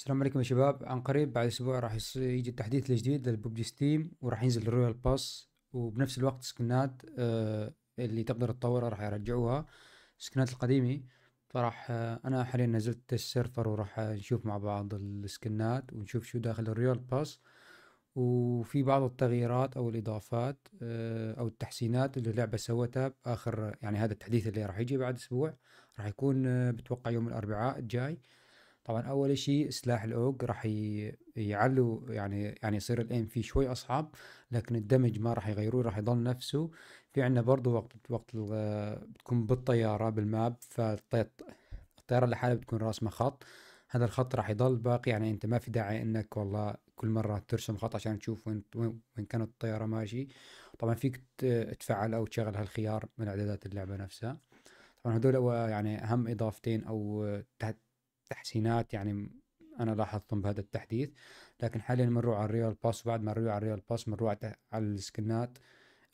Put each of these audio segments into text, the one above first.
السلام عليكم يا شباب عن قريب بعد اسبوع راح يجي التحديث الجديد للببجي ستيم وراح ينزل الرويال باس وبنفس الوقت سكنات آه، اللي تقدر تطورها راح يرجعوها السكنات القديمة فراح آه، انا حاليا نزلت السيرفر وراح نشوف مع بعض السكنات ونشوف شو داخل الرويال باس وفي بعض التغييرات او الاضافات آه، او التحسينات اللي اللعبه سوتها باخر يعني هذا التحديث اللي راح يجي بعد اسبوع راح يكون بتوقع يوم الاربعاء الجاي طبعا اول شيء سلاح الاوج راح يعلو يعني يعني يصير الايم فيه شوي اصعب لكن الدمج ما راح يغيروه راح يضل نفسه في عندنا برضو وقت وقت بتكون بالطياره بالماب فالطياره لحالها بتكون راسمه خط هذا الخط راح يضل باقي يعني انت ما في داعي انك والله كل مره ترسم خط عشان تشوف وين وين كانت الطياره ماشي طبعا فيك تفعل او تشغل هالخيار من اعدادات اللعبه نفسها طبعا هذول يعني اهم اضافتين او تحسينات يعني انا لاحظتهم بهذا التحديث لكن حاليا بنروح على الريال باس وبعد ما نروح على الريال باس بنروح على السكنات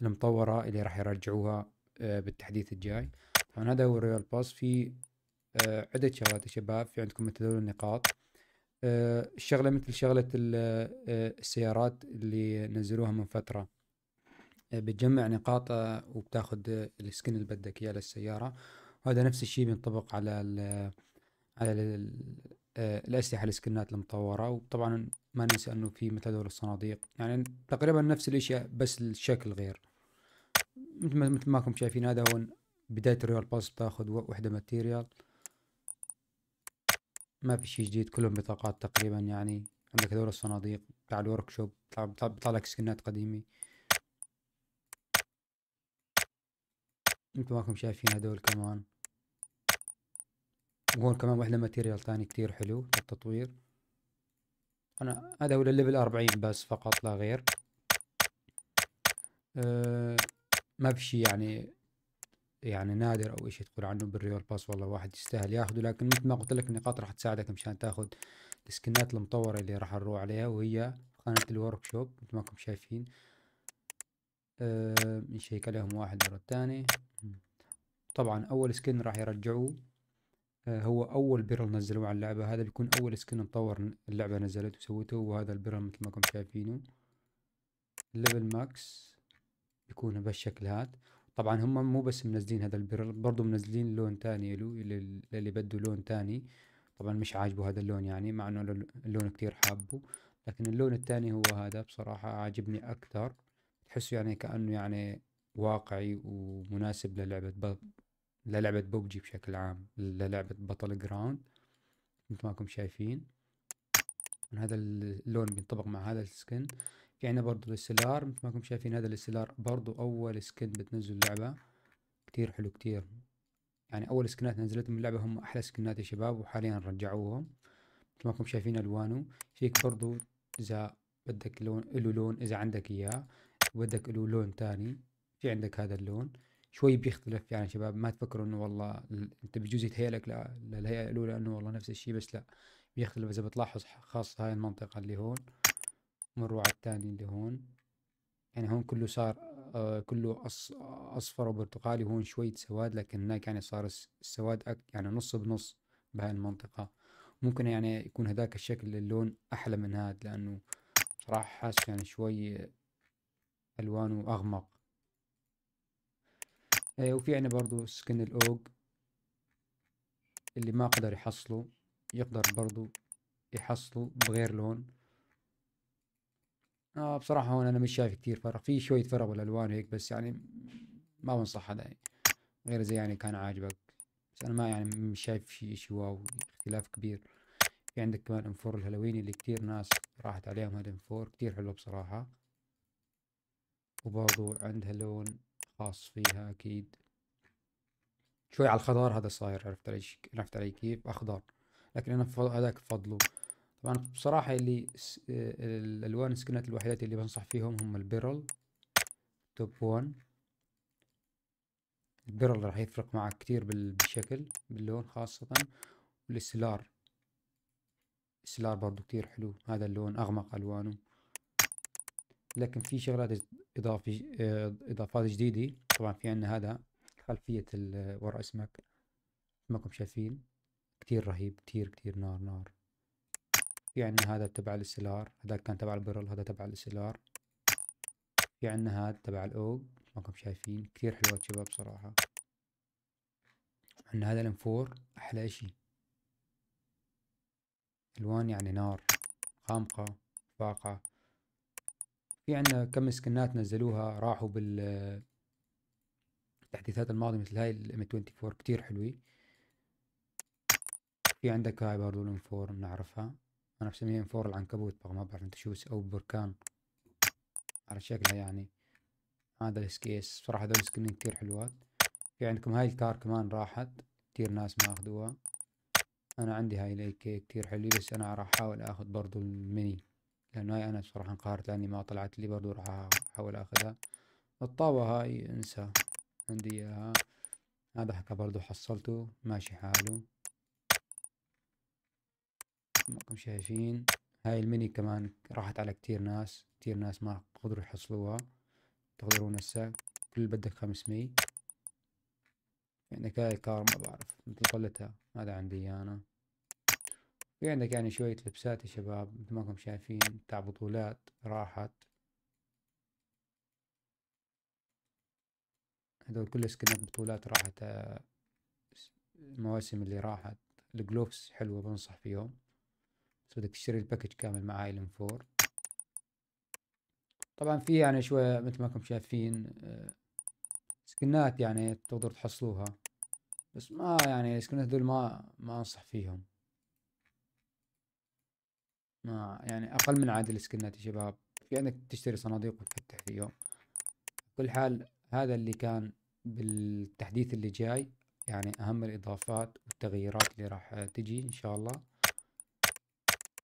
المطوره اللي راح يرجعوها آه، بالتحديث الجاي طبعا هذا هو الريال باس في آه، عدة شغلات يا شباب في عندكم مثل هذول النقاط الشغلة آه، مثل شغلة السيارات اللي نزلوها من فترة بتجمع نقاط وبتاخذ السكن اللي بدك اياه للسيارة وهذا نفس الشيء بينطبق على على آه، الأسلحة السكنات المطورة وطبعا ما ننسى أنه في مثل هذول الصناديق يعني تقريبا نفس الأشياء بس الشكل غير مثل ما مثل ماكم شايفين هذا هون بداية الريال باس بتاخذ وحدة ماتيريال ما في شيء جديد كلهم بطاقات تقريبا يعني عندك هذول الصناديق تاع الورك شوب بيطلع لك سكنات قديمة مثل ماكم شايفين هذول كمان وهون كمان واحنا ماتيريال تاني كتير حلو للتطوير انا هذا هو للليفل 40 بس فقط لا غير أه ما بشي يعني يعني نادر او شيء تقول عنه بالريول باس والله واحد يستاهل ياخده لكن مثل ما قلت لك النقاط راح تساعدك مشان تاخذ السكنات المطوره اللي راح نروح عليها وهي خانه الورك شوب مثل ما انكم شايفين أه نشيك عليهم واحد ورا الثاني طبعا اول سكن راح يرجعوه آه، هو اول بيرل نزلوه على اللعبه هذا بيكون اول سكن مطور اللعبه نزلت وسوته وهذا البيرل مثل ما كنتم شايفينه الليفل ماكس بيكون بهالشكل هاد طبعا هم مو بس منزلين هذا البيرل برضو منزلين لون تاني له اللي بده لون تاني طبعا مش عاجبه هذا اللون يعني مع انه اللون كتير حابه لكن اللون التاني هو هذا بصراحة عاجبني أكثر تحسه يعني كأنه يعني واقعي ومناسب للعبة للعبة ببجي بشكل عام للعبة بطل جراوند مثل ما كم شايفين هذا اللون بينطبق مع هذا السكن في عندنا برضو السلار مثل ما كم شايفين هذا السلار برضو اول سكن بتنزل اللعبة كتير حلو كتير يعني اول سكنات نزلت من اللعبة هم احلى سكنات يا شباب وحاليا رجعوهم مثل ما كم شايفين الوانه فيك برضو اذا بدك لون له لون اذا عندك اياه بدك له لون تاني في عندك هذا اللون شوي بيختلف يعني شباب ما تفكروا انه والله انت بجوز يتهيأ لك للهيئه الاولى انه والله نفس الشيء بس لا بيختلف اذا بتلاحظ خاص هاي المنطقه اللي هون مروا على الثاني اللي هون يعني هون كله صار آه كله أص اصفر وبرتقالي هون شوية سواد لكن هناك يعني صار السواد أك يعني نص بنص بهاي المنطقة ممكن يعني يكون هذاك الشكل اللون احلى من هذا لانه صراحة حاسس يعني شوي الوانه اغمق آه وفي عنا برضو سكن الأوج اللي ما قدر يحصله يقدر برضو يحصله بغير لون آه بصراحة هون أنا مش شايف كتير فرق في شوية فرق بالألوان هيك بس يعني ما بنصح هذا يعني. غير زي يعني كان عاجبك بس أنا ما يعني مش شايف شي شي واو اختلاف كبير في عندك كمان انفور الهالويني اللي كتير ناس راحت عليهم هالانفور كتير حلو بصراحة وبرضو عندها لون خاص فيها اكيد شوي على الخضار هذا صاير عرفت علي عرفت علي كيف اخضر لكن انا هذاك بفضله طبعا بصراحه اللي الالوان السكنات الوحيدات اللي بنصح فيهم هم البيرل توب 1 البيرل راح يفرق معك كثير بالشكل باللون خاصه والسلار السلار برضو كتير حلو هذا اللون اغمق الوانه لكن في شغلات اضافي آه، اضافات جديده طبعا في عندنا هذا خلفيه وراء اسمك مثل شايفين كتير رهيب كتير كتير نار نار في عندنا هذا تبع السلار هذا كان تبع البرل هذا تبع السلار في عندنا هذا تبع الاوج مثل شايفين كتير حلوات شباب صراحه عندنا هذا الانفور احلى اشي الوان يعني نار خامقه فاقعه في عندنا كم سكنات نزلوها راحوا بال التحديثات الماضية مثل هاي الام 24 كتير حلوة في عندك هاي برضو الام 4 بنعرفها انا بسميها ام 4 العنكبوت بقى ما بعرف انت شو او بركان على شكلها يعني هذا السكيس صراحة هذول السكنين كتير حلوات في عندكم هاي الكار كمان راحت كتير ناس ما اخذوها انا عندي هاي الاي كي كتير حلوة بس انا راح احاول اخذ برضو الميني لأنه هاي أنا صراحه انقهرت لأني ما طلعت لي برضو راح أحاول أخذها الطاوة هاي انسى عندي إياها هذا حكى برضو حصلته ماشي حاله كم شايفين هاي الميني كمان راحت على كتير ناس كتير ناس ما قدروا يحصلوها تقدرون هسه كل بدك خمسمية يعني هاي كار ما بعرف مثل طلتها هذا عندي أنا في عندك يعني شوية لبسات يا شباب مثل ما انكم شايفين بتاع بطولات راحت هذول كل سكنات بطولات راحت آه، المواسم اللي راحت الجلوفز حلوة بنصح فيهم بس بدك تشتري الباكج كامل مع ايلن فور طبعا في يعني شوية مثل ما انكم شايفين آه، سكنات يعني تقدروا تحصلوها بس ما يعني سكنات دول ما ما انصح فيهم ما يعني اقل من عادل سكنات يا شباب في انك تشتري صناديق وتفتح في يوم كل حال هذا اللي كان بالتحديث اللي جاي يعني اهم الاضافات والتغييرات اللي راح تجي ان شاء الله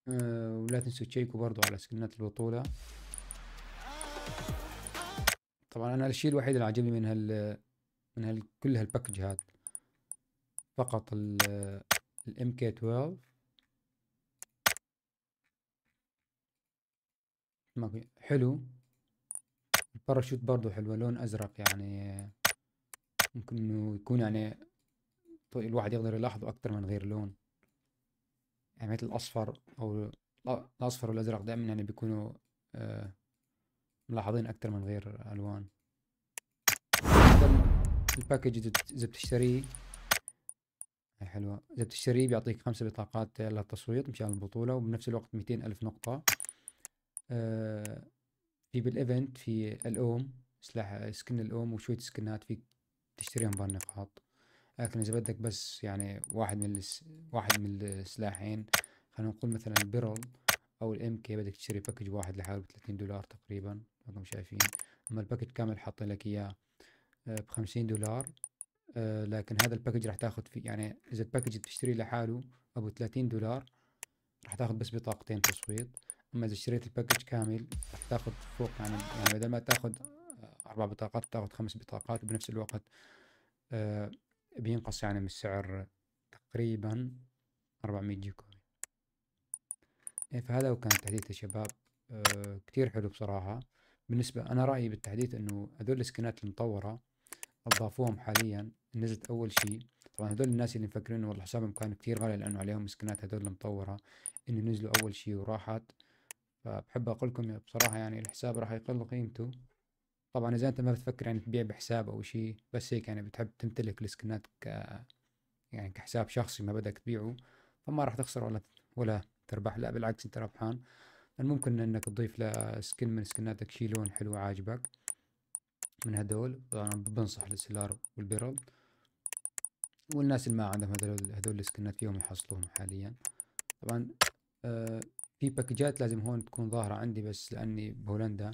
أه ولا تنسوا تشيكوا برضو على سكنات البطولة طبعا انا الشيء الوحيد اللي عجبني من هال من هال كل هالباكج هاد فقط الام كي 12 ما في حلو الباراشوت برضو حلوة لون أزرق يعني ممكن إنه يكون يعني طيب الواحد يقدر يلاحظه اكثر من غير لون يعني مثل الأصفر أو الأصفر والأزرق دائما يعني بيكونوا آه ملاحظين اكثر من غير ألوان الباكج إذا بتشتريه حلوة إذا بتشتريه بيعطيك خمسة بطاقات للتصويت مشان البطولة وبنفس الوقت ميتين ألف نقطة آه، في بالايفنت في الاوم سلاح سكن الاوم وشوية سكنات فيك تشتريهم بهالنقاط لكن اذا بدك بس يعني واحد من الس... واحد من السلاحين خلينا نقول مثلا بيرل او الام كي بدك تشتري باكج واحد لحاله ب 30 دولار تقريبا رقم شايفين اما الباكج كامل حاطين لك اياه آه، ب 50 دولار أه لكن هذا الباكج راح تاخذ فيه يعني اذا الباكج بتشتريه لحاله ابو 30 دولار راح تاخذ بس بطاقتين تصويت اما اذا اشتريت الباكج كامل تاخد فوق يعني يعني بدل ما تاخد اربع بطاقات تاخذ خمس بطاقات وبنفس الوقت آه بينقص يعني من السعر تقريبا 400 جي إيه، فهذا هو كان التحديث يا شباب آه كتير حلو بصراحة بالنسبة أنا رأيي بالتحديث إنه هذول السكنات المطورة أضافوهم حاليا نزلت أول شيء طبعا هذول الناس اللي مفكرين والله حسابهم كان كتير غالي لأنه عليهم سكنات هذول المطورة إنه نزلوا أول شيء وراحت فبحب اقول لكم بصراحه يعني الحساب راح يقل قيمته طبعا اذا انت ما بتفكر يعني تبيع بحساب او شيء بس هيك يعني بتحب تمتلك السكنات ك يعني كحساب شخصي ما بدك تبيعه فما راح تخسر ولا ولا تربح لا بالعكس انت ربحان ممكن انك تضيف لسكن من سكناتك شي لون حلو عاجبك من هدول انا بنصح للسلار والبيرل والناس اللي ما عندهم هدول هدول السكنات فيهم يحصلوهم حاليا طبعا آه، في باكجات لازم هون تكون ظاهرة عندي بس لأني بهولندا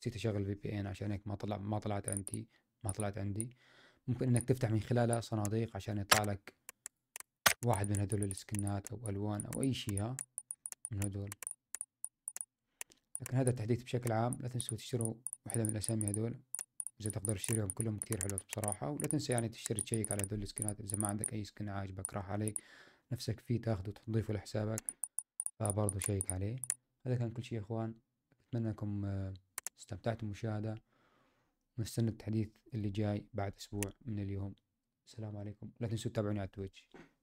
نسيت أشغل في بي إن عشان هيك ما طلع ما طلعت عندي ما طلعت عندي ممكن إنك تفتح من خلالها صناديق عشان يطلع لك واحد من هدول السكنات أو ألوان أو أي شيء ها من هدول لكن هذا التحديث بشكل عام لا تنسوا تشتروا وحدة من الأسامي هدول إذا تقدر تشتريهم كلهم كتير حلوة بصراحة ولا تنسى يعني تشتري تشيك على هدول السكنات إذا ما عندك أي سكن عاجبك راح عليك نفسك فيه تاخده وتضيفه لحسابك فبرضه شيك عليه هذا كان كل شيء يا اخوان اتمنى انكم آه، استمتعتم بالمشاهدة ونستنى التحديث اللي جاي بعد اسبوع من اليوم السلام عليكم لا تنسوا تتابعوني على تويتش